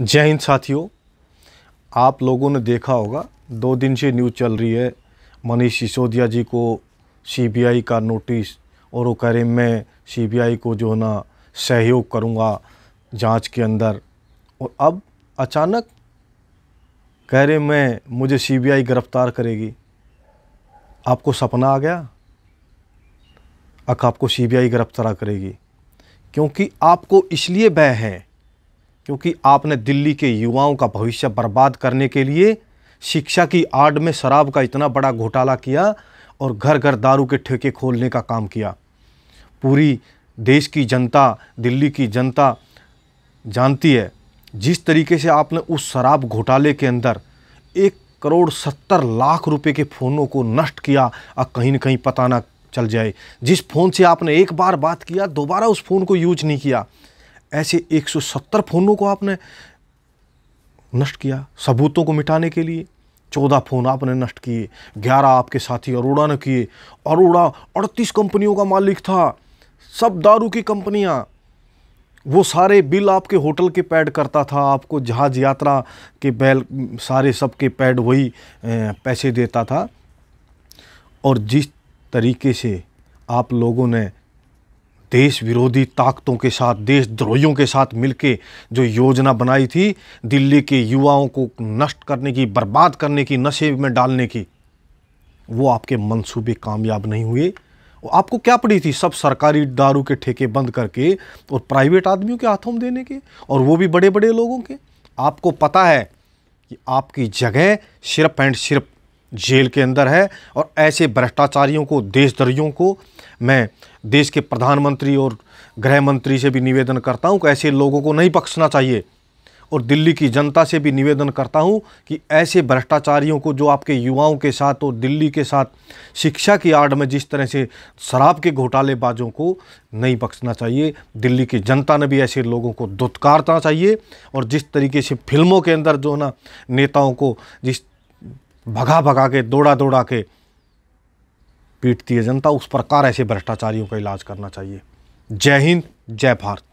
जय हिंद साथियों आप लोगों ने देखा होगा दो दिन से न्यूज़ चल रही है मनीष सिसोदिया जी को सीबीआई का नोटिस और वो कह रहे मैं सीबीआई को जो है ना सहयोग करूँगा जांच के अंदर और अब अचानक कह रहे मैं मुझे सीबीआई गिरफ्तार करेगी आपको सपना आ गया अक आपको सीबीआई गिरफ्तार करेगी क्योंकि आपको इसलिए भय है क्योंकि आपने दिल्ली के युवाओं का भविष्य बर्बाद करने के लिए शिक्षा की आड़ में शराब का इतना बड़ा घोटाला किया और घर घर दारू के ठेके खोलने का काम किया पूरी देश की जनता दिल्ली की जनता जानती है जिस तरीके से आपने उस शराब घोटाले के अंदर एक करोड़ सत्तर लाख रुपए के फ़ोनों को नष्ट किया और कहीं ना कहीं पता ना चल जाए जिस फ़ोन से आपने एक बार बात किया दोबारा उस फ़ोन को यूज नहीं किया ऐसे 170 फ़ोनों को आपने नष्ट किया सबूतों को मिटाने के लिए चौदह फ़ोन आपने नष्ट किए ग्यारह आपके साथी अरोड़ा ने किए अरोड़ा अड़तीस कंपनियों का मालिक था सब दारू की कंपनियाँ वो सारे बिल आपके होटल के पैड करता था आपको जहाज़ यात्रा के बैल सारे सब के पैड वही पैसे देता था और जिस तरीके से आप लोगों ने देश विरोधी ताकतों के साथ देशद्रोहियों के साथ मिलके जो योजना बनाई थी दिल्ली के युवाओं को नष्ट करने की बर्बाद करने की नशे में डालने की वो आपके मंसूबे कामयाब नहीं हुए आपको क्या पड़ी थी सब सरकारी दारू के ठेके बंद करके और प्राइवेट आदमियों के हाथों में देने के और वो भी बड़े बड़े लोगों के आपको पता है कि आपकी जगह सिर्फ एंड सिर्फ जेल के अंदर है और ऐसे भ्रष्टाचारियों को देशद्रोहियों को मैं देश के प्रधानमंत्री और गृह मंत्री से भी निवेदन करता हूँ कि ऐसे लोगों को नहीं बख्शना चाहिए और दिल्ली की जनता से भी निवेदन करता हूँ कि ऐसे भ्रष्टाचारियों को जो आपके युवाओं के साथ और दिल्ली के साथ शिक्षा की आड़ में जिस तरह से शराब के घोटालेबाजों को नहीं बख्शना चाहिए दिल्ली की जनता ने भी ऐसे लोगों को दुत्कारना चाहिए और जिस तरीके से फिल्मों के अंदर जो ना नेताओं को जिस भगा भगा के दौड़ा दौड़ा के पीटती है जनता उस प्रकार ऐसे भ्रष्टाचारियों का इलाज करना चाहिए जय हिंद जय भारत